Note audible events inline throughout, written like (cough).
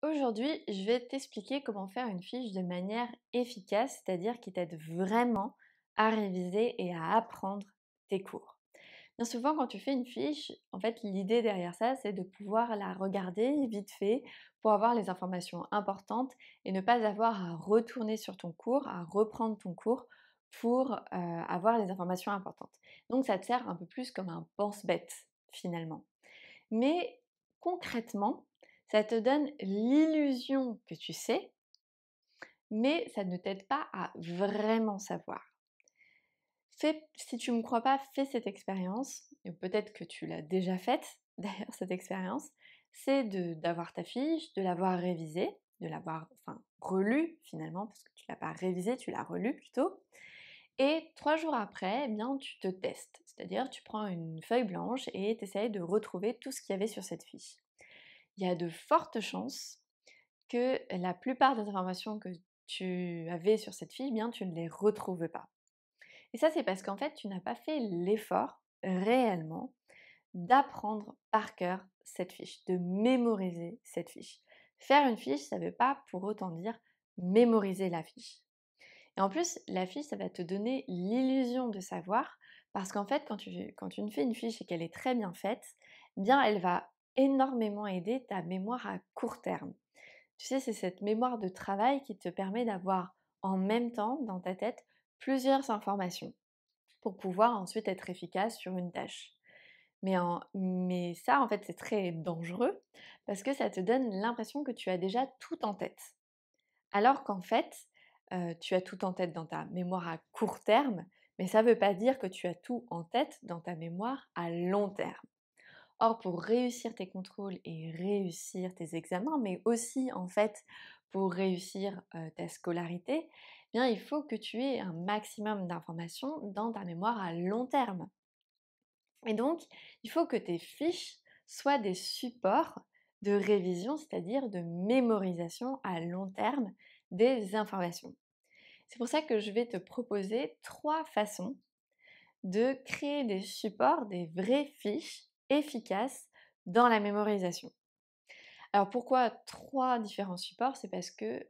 Aujourd'hui, je vais t'expliquer comment faire une fiche de manière efficace, c'est-à-dire qui t'aide vraiment à réviser et à apprendre tes cours. Bien souvent, quand tu fais une fiche, en fait, l'idée derrière ça, c'est de pouvoir la regarder vite fait pour avoir les informations importantes et ne pas avoir à retourner sur ton cours, à reprendre ton cours pour euh, avoir les informations importantes. Donc, ça te sert un peu plus comme un pense-bête, finalement. Mais concrètement, ça te donne l'illusion que tu sais, mais ça ne t'aide pas à vraiment savoir. si tu ne me crois pas, fais cette expérience, et peut-être que tu l'as déjà faite (laughs) d'ailleurs cette expérience, c'est d'avoir ta fiche, de l'avoir révisée, de l'avoir enfin relue finalement, parce que tu l'as pas révisée, tu l'as relue plutôt. Et trois jours après, eh bien, tu te testes. C'est-à-dire, tu prends une feuille blanche et tu essaies de retrouver tout ce qu'il y avait sur cette fiche il y a de fortes chances que la plupart des informations que tu avais sur cette fille, eh bien tu ne les retrouves pas. Et ça, c'est parce qu'en fait, tu n'as pas fait l'effort réellement d'apprendre par cœur cette fiche, de mémoriser cette fiche. Faire une fiche, ça ne veut pas pour autant dire mémoriser la fiche. Et en plus, la fiche, ça va te donner l'illusion de savoir, parce qu'en fait, quand tu, quand tu fais une fiche et qu'elle est très bien faite, eh bien, elle va énormément aider ta mémoire à court terme. Tu sais, c'est cette mémoire de travail qui te permet d'avoir en même temps dans ta tête plusieurs informations pour pouvoir ensuite être efficace sur une tâche. Mais, ça, en fait, c'est très dangereux parce que ça te donne l'impression que tu as déjà tout en tête. Alors qu'en fait, euh, tu as tout en tête dans ta mémoire à court terme, mais ça ne veut pas dire que tu as tout en tête dans ta mémoire à long terme. Or, pour réussir tes contrôles et réussir tes examens, mais aussi en fait pour réussir ta scolarité, eh bien, il faut que tu aies un maximum d'informations dans ta mémoire à long terme. Et donc, il faut que tes fiches soient des supports de révision, c'est-à-dire de mémorisation à long terme des informations. C'est pour ça que je vais te proposer trois façons de créer des supports, des vraies fiches efficace dans la mémorisation. Alors pourquoi trois différents supports C'est parce que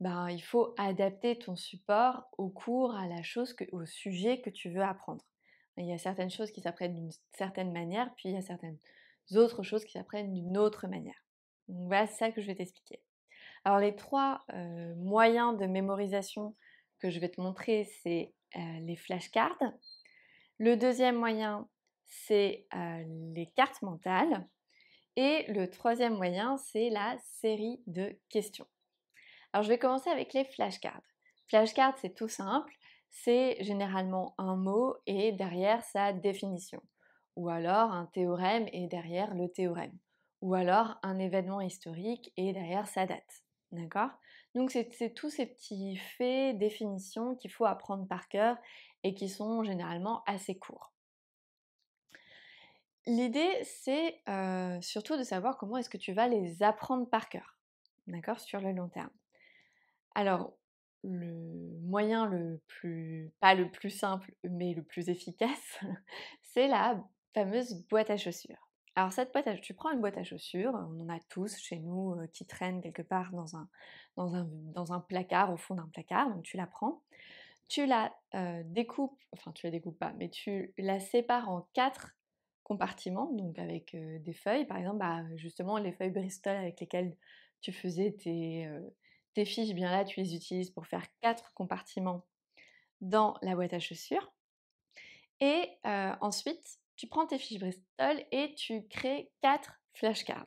ben, il faut adapter ton support au cours, à la chose, que, au sujet que tu veux apprendre. Il y a certaines choses qui s'apprennent d'une certaine manière, puis il y a certaines autres choses qui s'apprennent d'une autre manière. Donc voilà ça que je vais t'expliquer. Alors les trois moyens de mémorisation que je vais te montrer, c'est les flashcards. Le deuxième moyen, c'est les cartes mentales. Et le troisième moyen, c'est la série de questions. Alors je vais commencer avec les flashcards. Flashcards, c'est tout simple, c'est généralement un mot et derrière sa définition. Ou alors un théorème et derrière le théorème. Ou alors un événement historique et derrière sa date. D'accord Donc c'est tous ces petits faits, définitions qu'il faut apprendre par cœur et qui sont généralement assez courts. L'idée, c'est surtout de savoir comment est-ce que tu vas les apprendre par cœur, d'accord, sur le long terme. Alors, le moyen le plus, pas le plus simple, mais le plus efficace, (laughs) c'est la fameuse boîte à chaussures. Alors cette boîte tu prends une boîte à chaussures, on en a tous chez nous qui traînent quelque part dans un, dans un, placard, au fond d'un placard, donc tu la prends, tu la découpes, enfin tu la découpes pas, mais tu la sépares en quatre compartiments, donc avec des feuilles, par exemple, bah, justement les feuilles Bristol avec lesquelles tu faisais tes, fiches, eh bien là, tu les utilises pour faire quatre compartiments dans la boîte à chaussures. Et ensuite, tu prends tes fiches Bristol et tu crées quatre flashcards.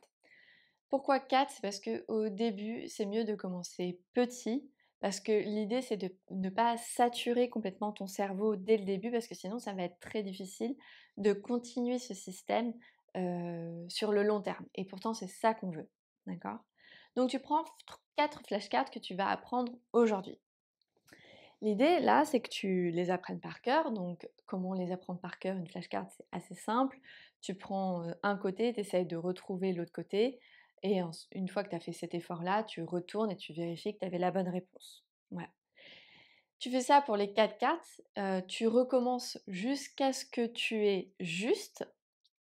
Pourquoi quatre C'est parce que au début, c'est mieux de commencer petit parce que l'idée, c'est de ne pas saturer complètement ton cerveau dès le début, parce que sinon, ça va être très difficile de continuer ce système sur le long terme. Et pourtant, c'est ça qu'on veut. D'accord Donc, tu prends quatre flashcards que tu vas apprendre aujourd'hui. L'idée là, c'est que tu les apprennes par cœur. Donc, comment les apprendre par cœur Une flashcard, c'est assez simple. Tu prends un côté, tu essayes de retrouver l'autre côté. Et une fois que tu as fait cet effort-là, tu retournes et tu vérifies que tu avais la bonne réponse. Voilà. Tu fais ça pour les quatre cartes, euh, tu recommences jusqu'à ce que tu aies juste,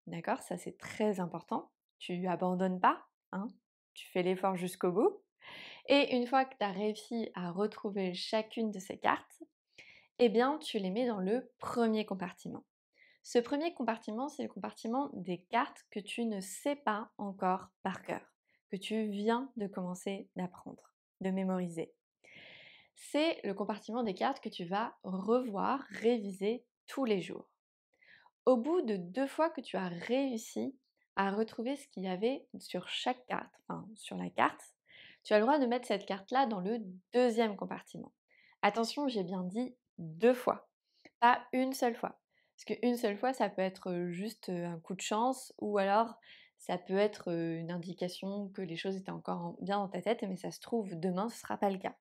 d'accord Ça c'est très important, tu abandonnes pas, hein, tu fais l'effort jusqu'au bout. Et une fois que tu as réussi à retrouver chacune de ces cartes, eh bien tu les mets dans le premier compartiment. Ce premier compartiment, c'est le compartiment des cartes que tu ne sais pas encore par cœur que tu viens de commencer d'apprendre, de mémoriser. C'est le compartiment des cartes que tu vas revoir, réviser tous les jours. Au bout de deux fois que tu as réussi à retrouver ce qu'il y avait sur chaque carte, enfin sur la carte, tu as le droit de mettre cette carte-là dans le deuxième compartiment. Attention, j'ai bien dit deux fois, pas une seule fois. Parce qu'une seule fois, ça peut être juste euh, un coup de chance ou alors ça peut être une indication que les choses étaient encore bien dans ta tête, mais ça se trouve, demain, ce ne sera pas le cas.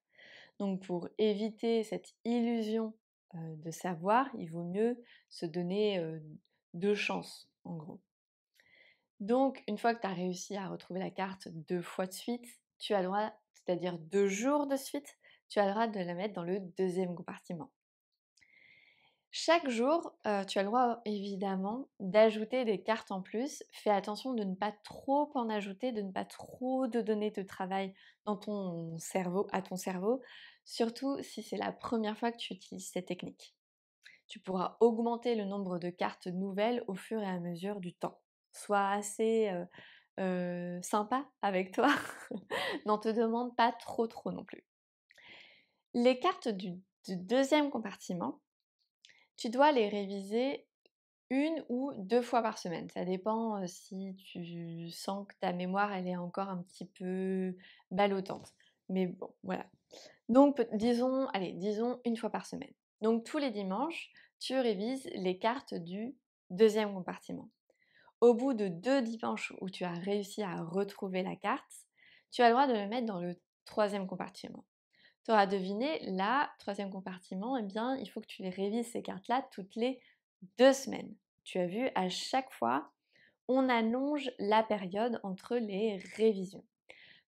Donc pour éviter cette illusion de savoir, il vaut mieux se donner deux chances, en gros. Donc, une fois que tu as réussi à retrouver la carte deux fois de suite, tu as droit, c'est-à-dire deux jours de suite, tu as le droit de la mettre dans le deuxième compartiment. Chaque jour, euh, tu as le droit évidemment d'ajouter des cartes en plus. Fais attention de ne pas trop en ajouter, de ne pas trop te donner de travail dans ton cerveau, à ton cerveau, surtout si c'est la première fois que tu utilises cette technique. Tu pourras augmenter le nombre de cartes nouvelles au fur et à mesure du temps. Sois assez euh, euh, sympa avec toi, (laughs) n'en te demande pas trop trop non plus. Les cartes du deuxième compartiment tu dois les réviser une ou deux fois par semaine. Ça dépend si tu sens que ta mémoire, elle est encore un petit peu ballottante. Mais bon, voilà. Donc, disons, allez, disons une fois par semaine. Donc, tous les dimanches, tu révises les cartes du deuxième compartiment. Au bout de deux dimanches où tu as réussi à retrouver la carte, tu as le droit de le mettre dans le troisième compartiment. Tu auras deviné, là, troisième compartiment, eh bien, il faut que tu les révises ces cartes-là toutes les deux semaines. Tu as vu, à chaque fois, on allonge la période entre les révisions.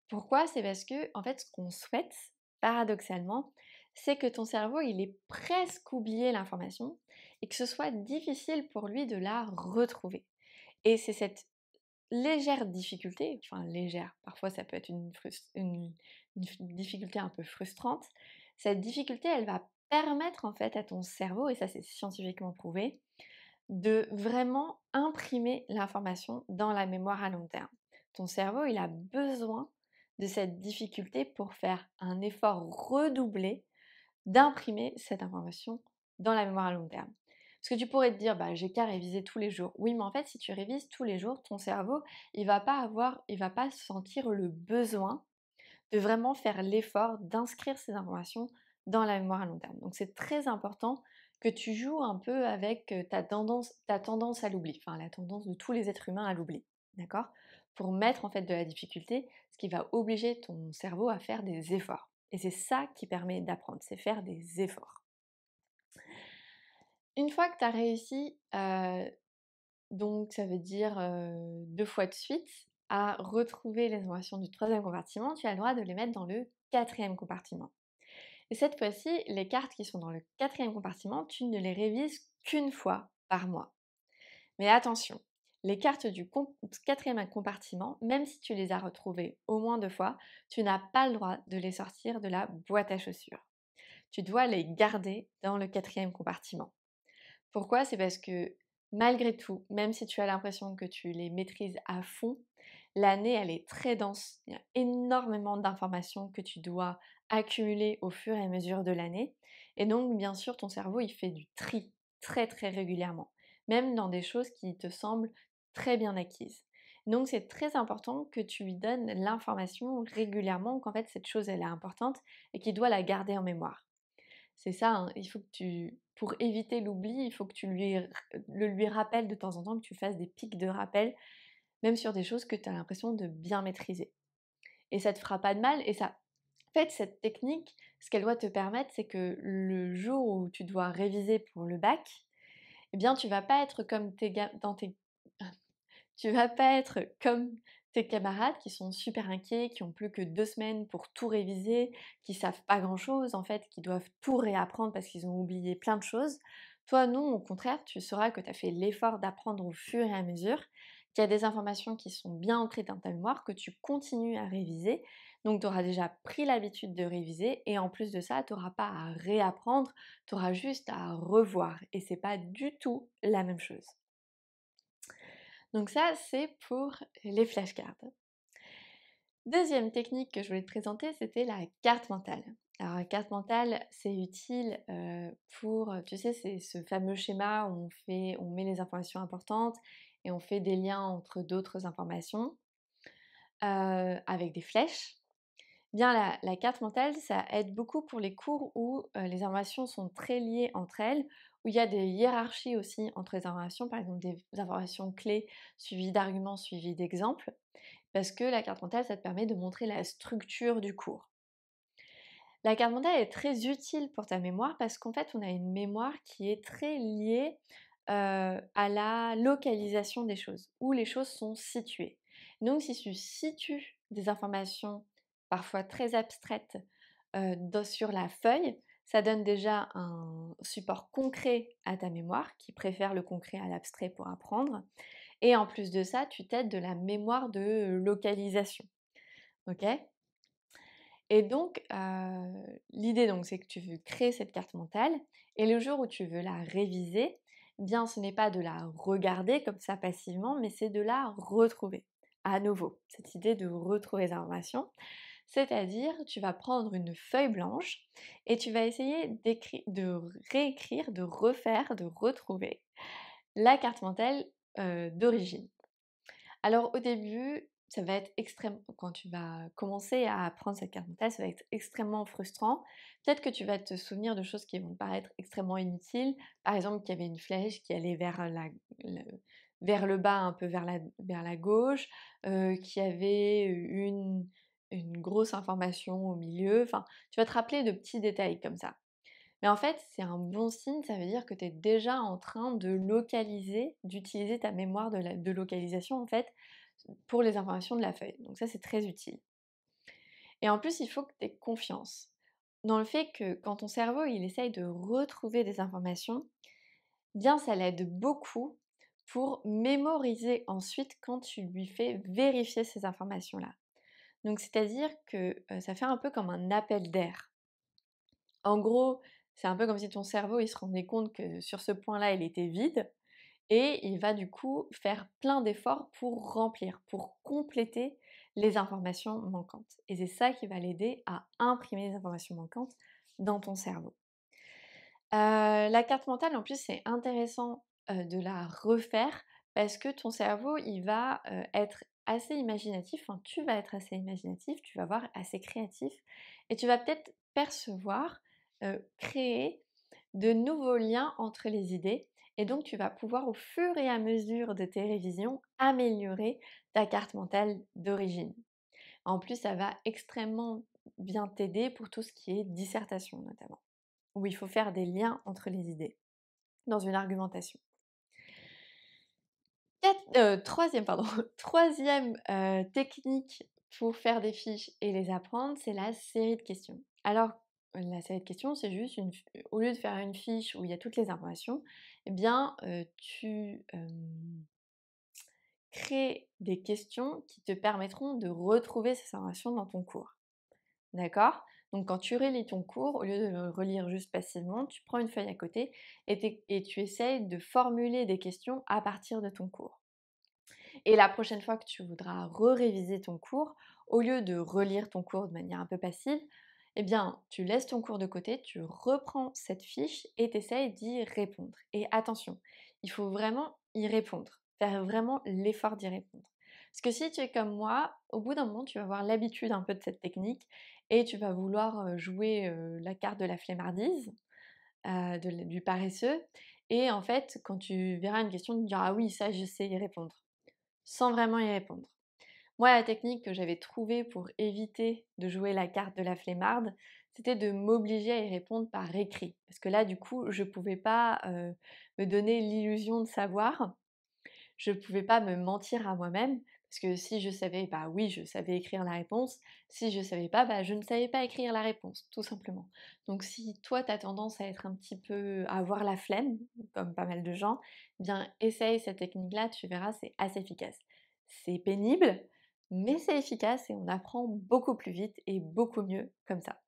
Pourquoi C'est parce que, en fait, ce qu'on souhaite, paradoxalement, c'est que ton cerveau, il ait presque oublié l'information et que ce soit difficile pour lui de la retrouver. Et c'est cette légère difficulté, enfin légère, parfois ça peut être une, une, une difficulté un peu frustrante, cette difficulté, elle va permettre en fait à ton cerveau, et ça c'est scientifiquement prouvé, de vraiment imprimer l'information dans la mémoire à long terme. Ton cerveau, il a besoin de cette difficulté pour faire un effort redoublé d'imprimer cette information dans la mémoire à long terme. Parce que tu pourrais te dire, bah, j'ai qu'à réviser tous les jours. Oui, mais en fait, si tu révises tous les jours, ton cerveau, il va pas avoir, il va pas sentir le besoin de vraiment faire l'effort d'inscrire ces informations dans la mémoire à long terme. Donc c'est très important que tu joues un peu avec ta tendance, ta tendance à l'oubli, enfin la tendance de tous les êtres humains à l'oubli, d'accord Pour mettre en fait de la difficulté, ce qui va obliger ton cerveau à faire des efforts. Et c'est ça qui permet d'apprendre, c'est faire des efforts. Une fois que tu as réussi, donc ça veut dire deux fois de suite, à retrouver les informations du troisième compartiment, tu as le droit de les mettre dans le quatrième compartiment. Et cette fois-ci, les cartes qui sont dans le quatrième compartiment, tu ne les révises qu'une fois par mois. Mais attention, les cartes du quatrième compartiment, même si tu les as retrouvées au moins deux fois, tu n'as pas le droit de les sortir de la boîte à chaussures. Tu dois les garder dans le quatrième compartiment. Pourquoi C'est parce que malgré tout, même si tu as l'impression que tu les maîtrises à fond, L'année, elle est très dense. Il y a énormément d'informations que tu dois accumuler au fur et à mesure de l'année. Et donc, bien sûr, ton cerveau, il fait du tri très très régulièrement, même dans des choses qui te semblent très bien acquises. Donc c'est très important que tu lui donnes l'information régulièrement qu'en fait cette chose elle est importante et qu'il doit la garder en mémoire. C'est ça, hein, il faut que tu, pour éviter l'oubli, il faut que tu lui, le lui rappelles de temps en temps, que tu fasses des pics de rappel même sur des choses que tu as l'impression de bien maîtriser. Et ça te fera pas de mal et ça en fait, cette technique, ce qu'elle doit te permettre, c'est que le jour où tu dois réviser pour le bac, eh bien, tu vas pas être comme tes dans (laughs) tu vas pas être comme tes camarades qui sont super inquiets, qui ont plus que deux semaines pour tout réviser, qui savent pas grand chose en fait, qui doivent tout réapprendre parce qu'ils ont oublié plein de choses. Toi, non, au contraire, tu sauras que tu as fait l'effort d'apprendre au fur et à mesure qu'il y a des informations qui sont bien ancrées dans ta mémoire, que tu continues à réviser. Donc tu auras déjà pris l'habitude de réviser et en plus de ça, tu n'auras pas à réapprendre, tu auras juste à revoir et c'est pas du tout la même chose. Donc ça, c'est pour les flashcards. Deuxième technique que je voulais te présenter, c'était la carte mentale. Alors la carte mentale, c'est utile euh, pour, tu sais, c'est ce fameux schéma où on, fait, on met les informations importantes et on fait des liens entre d'autres informations avec des flèches. Bien, la, carte mentale, ça aide beaucoup pour les cours où les informations sont très liées entre elles, où il y a des hiérarchies aussi entre les informations, par exemple des informations clés suivies d'arguments, suivies d'exemples, parce que la carte mentale, ça te permet de montrer la structure du cours. La carte mentale est très utile pour ta mémoire parce qu'en fait, on a une mémoire qui est très liée euh, à la localisation des choses, où les choses sont situées. Donc si tu situes des informations parfois très abstraites euh, sur la feuille, ça donne déjà un support concret à ta mémoire qui préfère le concret à l'abstrait pour apprendre. Et en plus de ça, tu t'aides de la mémoire de localisation. Ok et donc, euh, l'idée, donc, c'est que tu veux créer cette carte mentale et le jour où tu veux la réviser, bien ce n'est pas de la regarder comme ça passivement, mais c'est de la retrouver à nouveau, cette idée de retrouver l'information informations. C'est-à-dire, tu vas prendre une feuille blanche et tu vas essayer de réécrire, de refaire, de retrouver la carte mentale euh, d'origine. Alors au début, ça va être extrême quand tu vas commencer à apprendre cette carte mentale, ça va être extrêmement frustrant. Peut-être que tu vas te souvenir de choses qui vont paraître extrêmement inutiles. Par exemple, qu'il y avait une flèche qui allait vers le bas, un peu vers la, gauche, euh, qui avait une, grosse information au milieu. Enfin, tu vas te rappeler de petits détails comme ça. Mais en fait, c'est un bon signe, ça veut dire que tu es déjà en train de localiser, d'utiliser ta mémoire de localisation en fait pour les informations de la feuille. Donc ça, c'est très utile. Et en plus, il faut que tu aies confiance dans le fait que quand ton cerveau, il essaye de retrouver des informations, eh bien ça l'aide beaucoup pour mémoriser ensuite quand tu lui fais vérifier ces informations-là. Donc c'est-à-dire que ça fait un peu comme un appel d'air. En gros, c'est un peu comme si ton cerveau il se rendait compte que sur ce point-là, il était vide et il va du coup faire plein d'efforts pour remplir, pour compléter les informations manquantes. Et c'est ça qui va l'aider à imprimer les informations manquantes dans ton cerveau. Euh, la carte mentale, en plus, c'est intéressant euh, de la refaire parce que ton cerveau, il va euh, être assez imaginatif, enfin, tu vas être assez imaginatif, tu vas voir assez créatif et tu vas peut-être percevoir, créer de nouveaux liens entre les idées et donc, tu vas pouvoir au fur et à mesure de tes révisions améliorer ta carte mentale d'origine. En plus, ça va extrêmement bien t'aider pour tout ce qui est dissertation notamment, où il faut faire des liens entre les idées dans une argumentation. Euh, troisième, (laughs) euh, technique pour faire des fiches et les apprendre, c'est la série de questions. Alors, la série de questions, c'est juste, au lieu de faire une fiche où il y a toutes les informations, eh bien, euh, tu crées des questions qui te permettront de retrouver ces informations dans ton cours. D'accord Donc, quand tu relis ton cours, au lieu de le relire juste passivement, tu prends une feuille à côté et, et tu essayes de formuler des questions à partir de ton cours. Et la prochaine fois que tu voudras re-réviser ton cours, au lieu de relire ton cours de manière un peu passive, eh bien, tu laisses ton cours de côté, tu reprends cette fiche et t'essayes d'y répondre. Et attention, il faut vraiment y répondre, faire vraiment l'effort d'y répondre. Parce que si tu es comme moi, au bout d'un moment, tu vas avoir l'habitude un peu de cette technique et tu vas vouloir jouer la carte de la flemmardise, du paresseux. Et en fait, quand tu verras une question, tu diras Ah oui, ça, je sais y répondre. Sans vraiment y répondre. Moi, la technique que j'avais trouvée pour éviter de jouer la carte de la flemmarde, c'était de m'obliger à y répondre par écrit. Parce que là, du coup, je ne pouvais pas euh, me donner l'illusion de savoir. Je ne pouvais pas me mentir à moi-même. Parce que si je savais, bah oui, je savais écrire la réponse. Si je ne savais pas, bah je ne savais pas écrire la réponse, tout simplement. Donc si toi, tu as tendance à être un petit peu, à avoir la flemme, comme pas mal de gens, eh bien essaye cette technique-là, tu verras, c'est assez efficace. C'est pénible, mais c'est efficace et on apprend beaucoup plus vite et beaucoup mieux comme ça.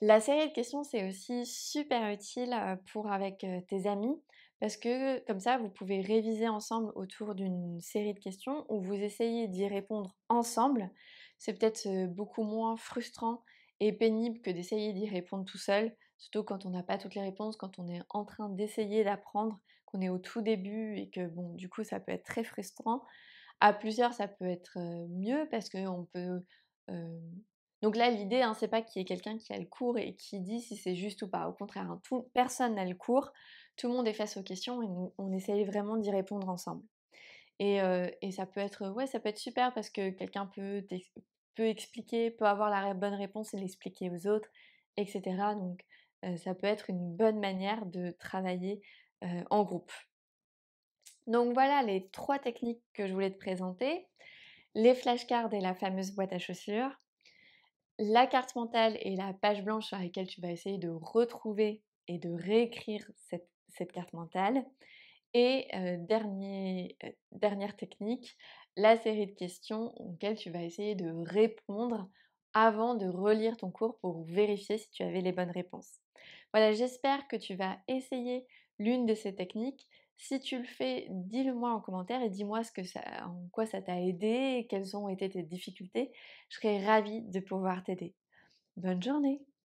La série de questions, c'est aussi super utile pour avec tes amis, parce que comme ça, vous pouvez réviser ensemble autour d'une série de questions où vous essayez d'y répondre ensemble. C'est peut-être beaucoup moins frustrant et pénible que d'essayer d'y répondre tout seul, surtout quand on n'a pas toutes les réponses, quand on est en train d'essayer d'apprendre, qu'on est au tout début et que bon, du coup, ça peut être très frustrant. À plusieurs, ça peut être mieux parce qu'on peut. Donc là, l'idée, hein, c'est pas qu'il y ait quelqu'un qui a le cours et qui dit si c'est juste ou pas. Au contraire, hein, personne n'a le cours, tout le monde est face aux questions et on, essaye vraiment d'y répondre ensemble. Et, ça peut être ouais, ça peut être super parce que quelqu'un peut, peut expliquer, peut avoir la bonne réponse et l'expliquer aux autres, etc. Donc ça peut être une bonne manière de travailler en groupe. Donc voilà les trois techniques que je voulais te présenter. Les flashcards et la fameuse boîte à chaussures. La carte mentale et la page blanche sur laquelle tu vas essayer de retrouver et de réécrire cette, carte mentale. Et euh, euh, dernière technique, la série de questions auxquelles tu vas essayer de répondre avant de relire ton cours pour vérifier si tu avais les bonnes réponses. Voilà, j'espère que tu vas essayer l'une de ces techniques si tu le fais, dis-le moi en commentaire et dis-moi en quoi ça t'a aidé, et quelles ont été tes difficultés. Je serais ravie de pouvoir t'aider. Bonne journée